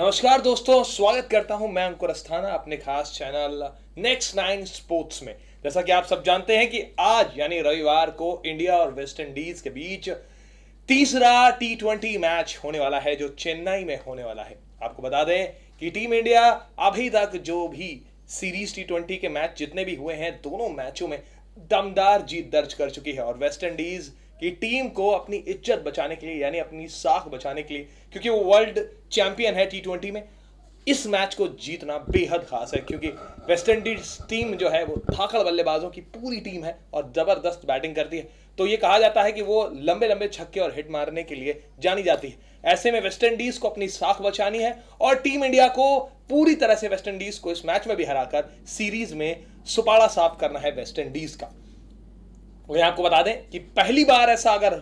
नमस्कार दोस्तों स्वागत करता हूं मैं अंकुर अस्थाना अपने खास चैनल नेक्स्ट नाइन स्पोर्ट्स में जैसा कि आप सब जानते हैं कि आज यानी रविवार को इंडिया और वेस्ट इंडीज के बीच तीसरा टी ट्वेंटी मैच होने वाला है जो चेन्नई में होने वाला है आपको बता दें कि टीम इंडिया अभी तक जो भी सीरीज टी ट्वेंटी के मैच जितने भी हुए हैं दोनों मैचों में दमदार जीत दर्ज कर चुकी है और वेस्ट इंडीज कि टीम को अपनी इज्जत बचाने के लिए यानी अपनी साख बचाने के लिए क्योंकि वो वर्ल्ड चैंपियन है टी ट्वेंटी में इस मैच को जीतना बेहद खास है क्योंकि वेस्ट इंडीज टीम जो है वो धाकड़ बल्लेबाजों की पूरी टीम है और ज़बरदस्त बैटिंग करती है तो ये कहा जाता है कि वो लंबे लंबे छक्के और हिट मारने के लिए जानी जाती है ऐसे में वेस्ट इंडीज को अपनी साख बचानी है और टीम इंडिया को पूरी तरह से वेस्ट इंडीज को इस मैच में भी हराकर सीरीज में सुपाड़ा साफ करना है वेस्ट इंडीज का लेकिन आपको बता दें कि पहली बार ऐसा अगर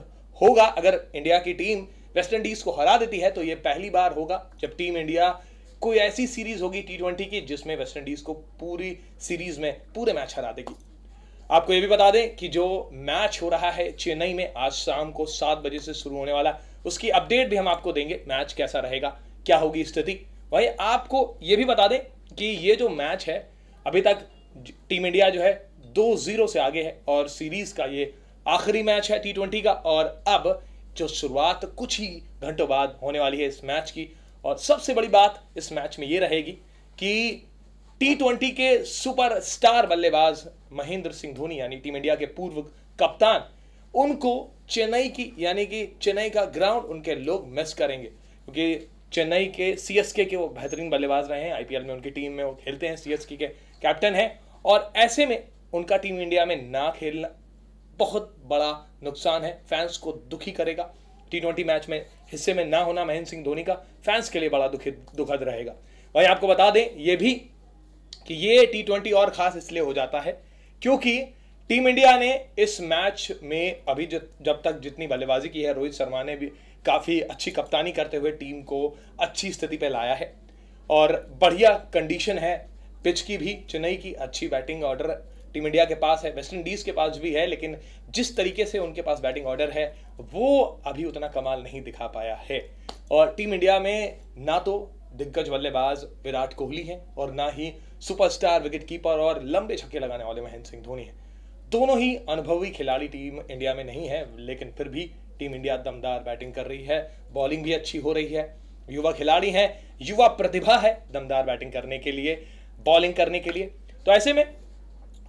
होगा अगर इंडिया की टीम वेस्ट इंडीज को हरा देती है तो ये पहली बार होगा जब टीम इंडिया कोई ऐसी सीरीज होगी टी ट्वेंटी की जिसमें वेस्ट इंडीज को पूरी सीरीज में पूरे मैच हरा देगी आपको ये भी बता दें कि जो मैच हो रहा है चेन्नई में आज शाम को सात बजे से शुरू होने वाला उसकी अपडेट भी हम आपको देंगे मैच कैसा रहेगा क्या होगी स्थिति वही आपको ये भी बता दें कि ये जो मैच है अभी तक टीम इंडिया जो है दो जीरो से आगे है और सीरीज का ये आखिरी मैच है टी ट्वेंटी का और अब जो शुरुआत कुछ ही घंटों बाद होने वाली है इस मैच की और सबसे बड़ी बात इस मैच में ये रहेगी कि टी ट्वेंटी के सुपर स्टार बल्लेबाज महेंद्र सिंह धोनी यानी टीम इंडिया के पूर्व कप्तान उनको चेन्नई की यानी कि चेन्नई का ग्राउंड उनके लोग मिस करेंगे क्योंकि चेन्नई के सीएसके के वो बेहतरीन बल्लेबाज रहे हैं आईपीएल में उनकी टीम में वो खेलते हैं सीएसके के कैप्टन हैं और ऐसे में उनका टीम इंडिया में ना खेलना बहुत बड़ा नुकसान है फैंस को दुखी करेगा टी ट्वेंटी मैच में हिस्से में ना होना महेंद्र सिंह धोनी का फैंस के लिए बड़ा दुखी दुखद रहेगा वहीं आपको बता दें ये भी कि ये टी ट्वेंटी और ख़ास इसलिए हो जाता है क्योंकि टीम इंडिया ने इस मैच में अभी जब तक जितनी बल्लेबाजी की है रोहित शर्मा ने भी काफ़ी अच्छी कप्तानी करते हुए टीम को अच्छी स्थिति पर लाया है और बढ़िया कंडीशन है पिच की भी चेन्नई की अच्छी बैटिंग ऑर्डर टीम इंडिया के पास है वेस्ट इंडीज़ के पास भी है लेकिन जिस तरीके से उनके पास बैटिंग ऑर्डर है वो अभी उतना कमाल नहीं दिखा पाया है और टीम इंडिया में ना तो दिग्गज बल्लेबाज विराट कोहली हैं और ना ही सुपरस्टार विकेट कीपर और लंबे छक्के लगाने वाले महेंद्र सिंह धोनी हैं दोनों ही अनुभवी खिलाड़ी टीम इंडिया में नहीं है लेकिन फिर भी टीम इंडिया दमदार बैटिंग कर रही है बॉलिंग भी अच्छी हो रही है युवा खिलाड़ी हैं युवा प्रतिभा है दमदार बैटिंग करने के लिए बॉलिंग करने के लिए तो ऐसे में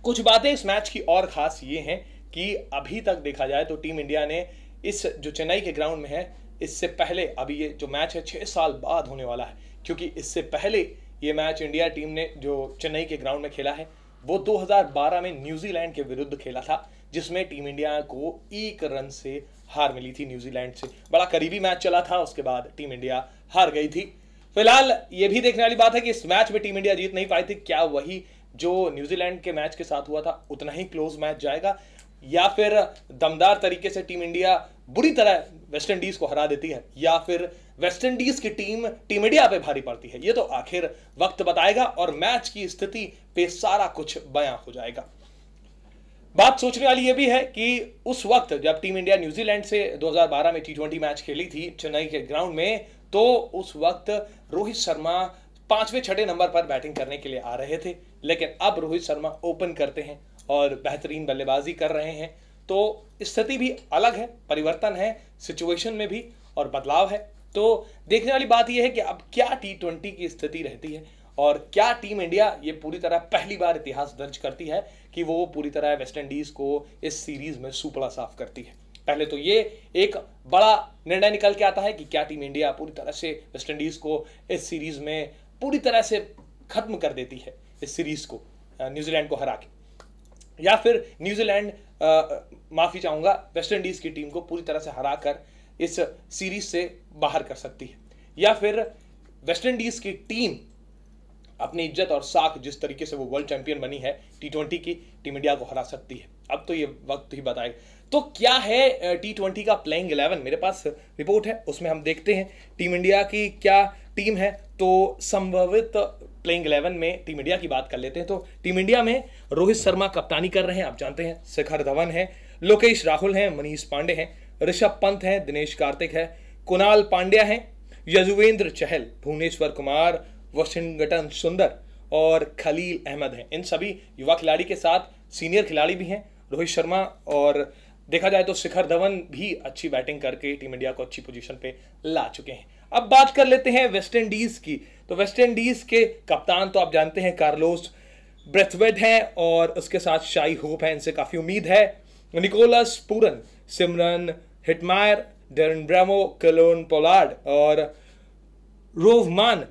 कुछ बातें इस मैच की और खास ये हैं कि अभी तक देखा जाए तो टीम इंडिया ने इस जो चेन्नई के ग्राउंड में है इससे पहले अभी ये जो मैच है छः साल बाद होने वाला है क्योंकि इससे पहले ये मैच इंडिया टीम ने जो चेन्नई के ग्राउंड में खेला है वो 2012 में न्यूजीलैंड के विरुद्ध खेला था जिसमें टीम इंडिया को एक रन से हार मिली थी न्यूजीलैंड से बड़ा करीबी मैच चला था उसके बाद टीम इंडिया हार गई थी फिलहाल ये भी देखने वाली बात है कि इस मैच में टीम इंडिया जीत नहीं पाई थी क्या वही जो न्यूजीलैंड के मैच के साथ हुआ था उतना ही क्लोज मैच जाएगा या फिर दमदार तरीके से टीम इंडिया बुरी तरह वेस्ट इंडीज को हरा देती है या फिर वेस्ट इंडीज की टीम टीम इंडिया पे भारी पड़ती है ये तो आखिर वक्त बताएगा और मैच की स्थिति पे सारा कुछ बयां हो जाएगा बात सोचने वाली यह भी है कि उस वक्त जब टीम इंडिया न्यूजीलैंड से 2012 में टी मैच खेली थी चेन्नई के ग्राउंड में तो उस वक्त रोहित शर्मा पांचवें छठे नंबर पर बैटिंग करने के लिए आ रहे थे लेकिन अब रोहित शर्मा ओपन करते हैं और बेहतरीन बल्लेबाजी कर रहे हैं तो स्थिति भी अलग है परिवर्तन है सिचुएशन में भी और बदलाव है तो देखने वाली बात यह है कि अब क्या टी ट्वेंटी की स्थिति रहती है और क्या टीम इंडिया ये पूरी तरह पहली बार इतिहास दर्ज करती है कि वो पूरी तरह वेस्ट इंडीज़ को इस सीरीज़ में सूपड़ा साफ करती है पहले तो ये एक बड़ा निर्णय निकल के आता है कि क्या टीम इंडिया पूरी तरह से वेस्ट इंडीज़ को इस सीरीज़ में पूरी तरह से खत्म कर देती है इस सीरीज़ को न्यूजीलैंड को हरा के या फिर न्यूजीलैंड माफ़ी चाहूंगा वेस्ट इंडीज़ की टीम को पूरी तरह से हरा कर इस सीरीज से बाहर कर सकती है या फिर वेस्ट इंडीज़ की टीम अपनी इज्जत और साख जिस तरीके से वो वर्ल्ड चैंपियन बनी है टी ट्वेंटी की टीम इंडिया को हरा सकती है अब तो ये वक्त ही बताएगा तो क्या है टी ट्वेंटी का प्लेइंग इलेवन मेरे पास रिपोर्ट है उसमें हम देखते हैं टीम इंडिया की क्या टीम है तो संभवित प्लेइंग इलेवन में टीम इंडिया की बात कर लेते हैं तो टीम इंडिया में रोहित शर्मा कप्तानी कर रहे हैं आप जानते हैं शिखर धवन है लोकेश राहुल हैं मनीष पांडे हैं ऋषभ पंत हैं दिनेश कार्तिक है कुणाल पांड्या हैं यजुवेंद्र चहल भुवनेश्वर कुमार वशिंगटन सुंदर और खलील अहमद हैं इन सभी युवा खिलाड़ी के साथ सीनियर खिलाड़ी भी हैं रोहित शर्मा और देखा जाए तो शिखर धवन भी अच्छी बैटिंग करके टीम इंडिया को अच्छी पोजीशन पे ला चुके हैं अब बात कर लेते हैं वेस्ट इंडीज की तो वेस्ट इंडीज़ के कप्तान तो आप जानते हैं कार्लोस ब्रेथवेड हैं और उसके साथ शाही होप है इनसे काफ़ी उम्मीद है Nicholas Pooran Shimron Hetmyer Darren Bravo Kieron Pollard और रोवमान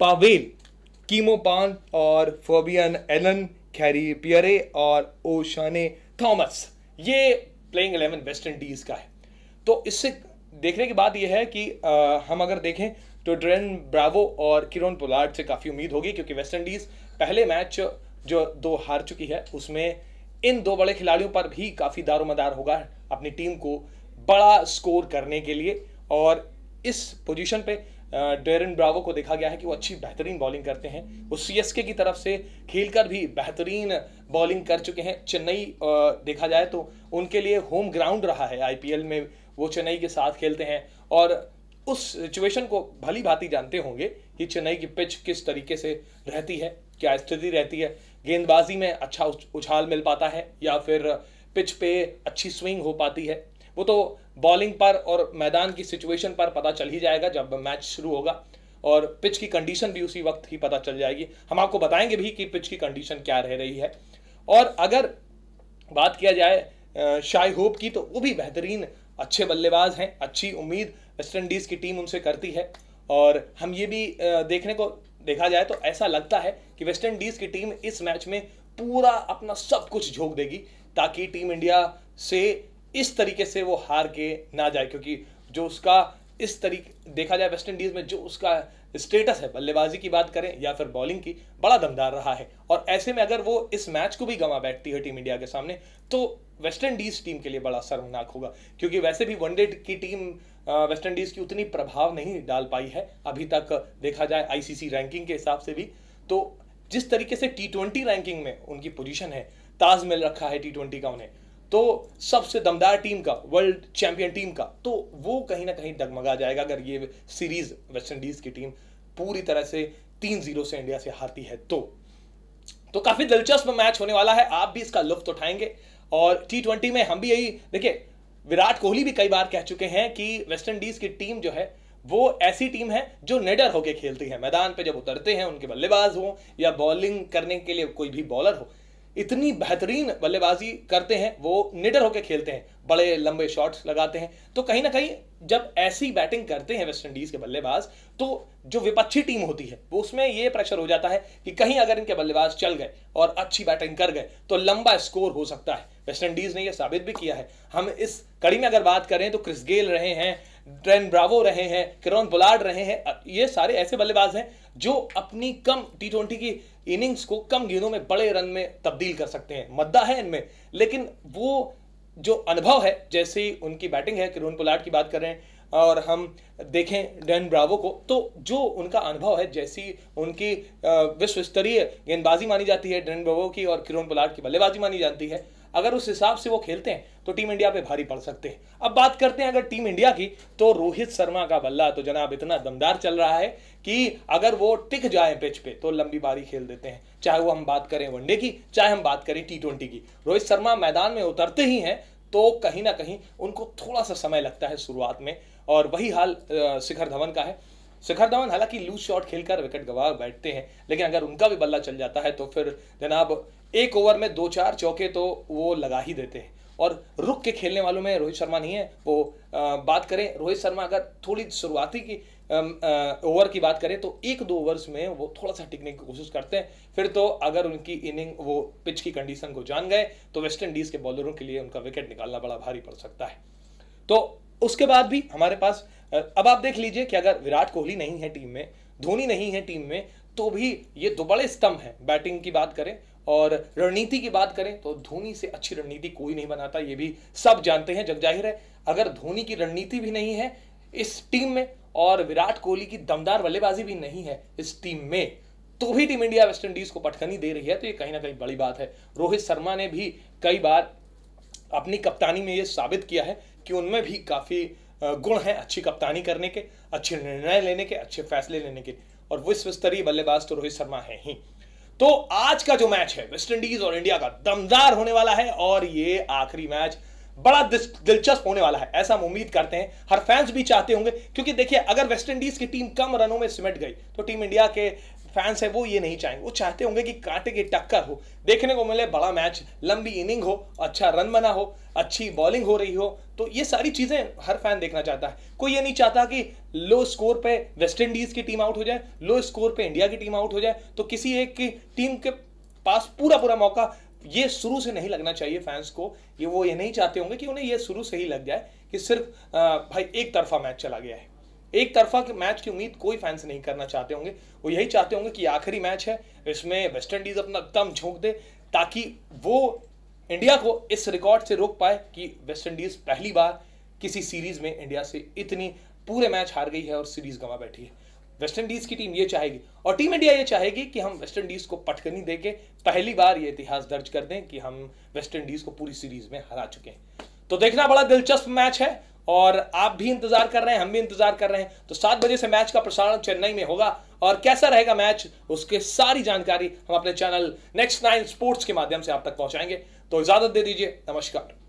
पावेल कीमोपान और फोबियन एलन खैरी पियरे और ओशाने थॉमस ये प्लेइंग एलेवन वेस्ट इंडीज़ का है तो इससे देखने की बात यह है कि आ, हम अगर देखें तो ड्रेन ब्रावो और किरण पोलार्ड से काफ़ी उम्मीद होगी क्योंकि वेस्ट इंडीज़ पहले मैच जो दो हार चुकी है उसमें इन दो बड़े खिलाड़ियों पर भी काफ़ी दारोमदार होगा अपनी टीम को बड़ा स्कोर करने के लिए और इस पोजीशन पे डेरन ब्रावो को देखा गया है कि वो अच्छी बेहतरीन बॉलिंग करते हैं वो सी की तरफ से खेलकर भी बेहतरीन बॉलिंग कर चुके हैं चेन्नई देखा जाए तो उनके लिए होम ग्राउंड रहा है आईपीएल में वो चेन्नई के साथ खेलते हैं और उस सिचुएशन को भली भांति जानते होंगे कि चेन्नई की पिच किस तरीके से रहती है क्या स्थिति रहती है गेंदबाजी में अच्छा उछाल मिल पाता है या फिर पिच पे अच्छी स्विंग हो पाती है वो तो बॉलिंग पर और मैदान की सिचुएशन पर पता चल ही जाएगा जब मैच शुरू होगा और पिच की कंडीशन भी उसी वक्त ही पता चल जाएगी हम आपको बताएंगे भी कि पिच की कंडीशन क्या रह रही है और अगर बात किया जाए शाई होप की तो वो भी बेहतरीन अच्छे बल्लेबाज हैं अच्छी उम्मीद वेस्ट इंडीज़ की टीम उनसे करती है और हम ये भी देखने को देखा जाए तो ऐसा लगता है कि वेस्ट इंडीज़ की टीम इस मैच में पूरा अपना सब कुछ झोंक देगी ताकि टीम इंडिया से इस तरीके से वो हार के ना जाए क्योंकि जो उसका इस तरीके देखा जाए वेस्ट इंडीज़ में जो उसका स्टेटस है बल्लेबाजी की बात करें या फिर बॉलिंग की बड़ा दमदार रहा है और ऐसे में अगर वो इस मैच को भी गंवा बैठती है टीम इंडिया के सामने तो वेस्ट इंडीज टीम के लिए बड़ा शर्मनाक होगा क्योंकि वैसे भी वनडे की टीम वेस्ट इंडीज की उतनी प्रभाव नहीं डाल पाई है अभी तक देखा जाए आईसीसी रैंकिंग के हिसाब से भी तो जिस तरीके से टी ट्वेंटी रैंकिंग में उनकी पोजीशन है ताज मिल रखा है टी ट्वेंटी का उन्हें तो सबसे दमदार टीम का वर्ल्ड चैंपियन टीम का तो वो कहीं ना कहीं डगमगा जाएगा अगर ये सीरीज वेस्ट इंडीज की टीम पूरी तरह से तीन जीरो से इंडिया से हारती है तो तो काफी दिलचस्प मैच होने वाला है आप भी इसका लुफ्त उठाएंगे तो और टी ट्वेंटी में हम भी यही देखिए विराट कोहली भी कई बार कह चुके हैं कि वेस्ट इंडीज की टीम जो है वो ऐसी टीम है जो निडर होके खेलती है मैदान पे जब उतरते हैं उनके बल्लेबाज हो या बॉलिंग करने के लिए कोई भी बॉलर हो इतनी बेहतरीन बल्लेबाजी करते हैं वो निडर होकर खेलते हैं बड़े लंबे शॉट्स लगाते हैं तो कहीं ना कहीं जब ऐसी बैटिंग करते हैं वेस्ट इंडीज़ के बल्लेबाज तो जो विपक्षी टीम होती है वो उसमें ये प्रेशर हो जाता है कि कहीं अगर इनके बल्लेबाज चल गए और अच्छी बैटिंग कर गए तो लंबा स्कोर हो सकता है वेस्ट इंडीज़ ने यह साबित भी किया है हम इस कड़ी में अगर बात करें तो क्रिस गेल रहे हैं ट्रेन ब्रावो रहे हैं किरण बुलाड रहे हैं ये सारे ऐसे बल्लेबाज हैं जो अपनी कम टी ट्वेंटी की इनिंग्स को कम गेंदों में बड़े रन में तब्दील कर सकते हैं मद्दा है इनमें लेकिन वो जो अनुभव है जैसे उनकी बैटिंग है किरोन पोलाट की बात कर रहे हैं और हम देखें डैन ब्रावो को तो जो उनका अनुभव है जैसी उनकी विश्व स्तरीय गेंदबाजी मानी जाती है डैन ब्रावो की और किरोन पोलाट की बल्लेबाजी मानी जाती है अगर उस हिसाब से वो खेलते हैं तो टीम इंडिया पे भारी पड़ सकते हैं अब बात करते हैं अगर टीम इंडिया की तो रोहित शर्मा का बल्ला तो जनाब इतना दमदार चल रहा है कि अगर वो टिक जाए पिच पे तो लंबी बारी खेल देते हैं चाहे वो हम बात करें वनडे की चाहे हम बात करें टी ट्वेंटी की रोहित शर्मा मैदान में उतरते ही हैं तो कहीं ना कहीं उनको थोड़ा सा समय लगता है शुरुआत में और वही हाल शिखर धवन का है शिखर धवन हालांकि लूज शॉट खेलकर विकेट गवा बैठते हैं लेकिन अगर उनका भी बल्ला चल जाता है तो फिर जनाब एक ओवर में दो चार चौके तो वो लगा ही देते हैं और रुक के खेलने वालों में रोहित शर्मा नहीं है वो आ, बात करें रोहित शर्मा अगर थोड़ी शुरुआती की ओवर की बात करें तो एक दो ओवर्स में वो थोड़ा सा टिकने की कोशिश करते हैं फिर तो अगर उनकी इनिंग वो पिच की कंडीशन को जान गए तो वेस्ट इंडीज़ के बॉलरों के लिए उनका विकेट निकालना बड़ा भारी पड़ सकता है तो उसके बाद भी हमारे पास अब आप देख लीजिए कि अगर विराट कोहली नहीं है टीम में धोनी नहीं है टीम में तो भी ये दो बड़े स्तंभ हैं बैटिंग की बात करें और रणनीति की बात करें तो धोनी से अच्छी रणनीति कोई नहीं बनाता ये भी सब जानते हैं जग जाहिर है अगर धोनी की रणनीति भी नहीं है इस टीम में और विराट कोहली की दमदार बल्लेबाजी भी नहीं है इस टीम में तो भी टीम इंडिया वेस्ट इंडीज को पटखनी दे रही है तो ये कहीं ना कहीं बड़ी बात है रोहित शर्मा ने भी कई बार अपनी कप्तानी में ये साबित किया है कि उनमें भी काफ़ी गुण हैं अच्छी कप्तानी करने के अच्छे निर्णय लेने के अच्छे फैसले लेने के और विश्व स्तरीय बल्लेबाज तो रोहित शर्मा है ही तो आज का जो मैच है वेस्टइंडीज और इंडिया का दमदार होने वाला है और ये आखिरी मैच बड़ा दिलचस्प होने वाला है ऐसा हम उम्मीद करते हैं हर फैंस भी चाहते होंगे क्योंकि देखिए अगर वेस्टइंडीज की टीम कम रनों में सिमट गई तो टीम इंडिया के फैंस है वो ये नहीं चाहेंगे वो चाहते होंगे कि कांटे की टक्कर हो देखने को मिले बड़ा मैच लंबी इनिंग हो अच्छा रन बना हो अच्छी बॉलिंग हो रही हो तो ये सारी चीज़ें हर फैन देखना चाहता है कोई ये नहीं चाहता कि लो स्कोर पे वेस्ट इंडीज़ की टीम आउट हो जाए लो स्कोर पे इंडिया की टीम आउट हो जाए तो किसी एक की टीम के पास पूरा पूरा मौका ये शुरू से नहीं लगना चाहिए फैंस को ये वो ये नहीं चाहते होंगे कि उन्हें ये शुरू से ही लग जाए कि सिर्फ भाई एक तरफा मैच चला गया है एक तरफा के मैच की उम्मीद कोई फैंस नहीं करना चाहते होंगे वो यही चाहते होंगे कि आखिरी मैच है इसमें वेस्ट इंडीज अपना दम झोंक दे ताकि वो इंडिया को इस रिकॉर्ड से रोक पाए कि वेस्ट इंडीज पहली बार किसी सीरीज में इंडिया से इतनी पूरे मैच हार गई है और सीरीज गंवा बैठी है वेस्ट इंडीज की टीम ये चाहेगी और टीम इंडिया ये चाहेगी कि हम वेस्ट इंडीज को पटकनी दे के पहली बार ये इतिहास दर्ज कर दें कि हम वेस्ट इंडीज को पूरी सीरीज में हरा चुके हैं तो देखना बड़ा दिलचस्प मैच है और आप भी इंतजार कर रहे हैं हम भी इंतजार कर रहे हैं तो सात बजे से मैच का प्रसारण चेन्नई में होगा और कैसा रहेगा मैच उसके सारी जानकारी हम अपने चैनल नेक्स्ट नाइन स्पोर्ट्स के माध्यम से आप तक पहुंचाएंगे तो इजाजत दे दीजिए नमस्कार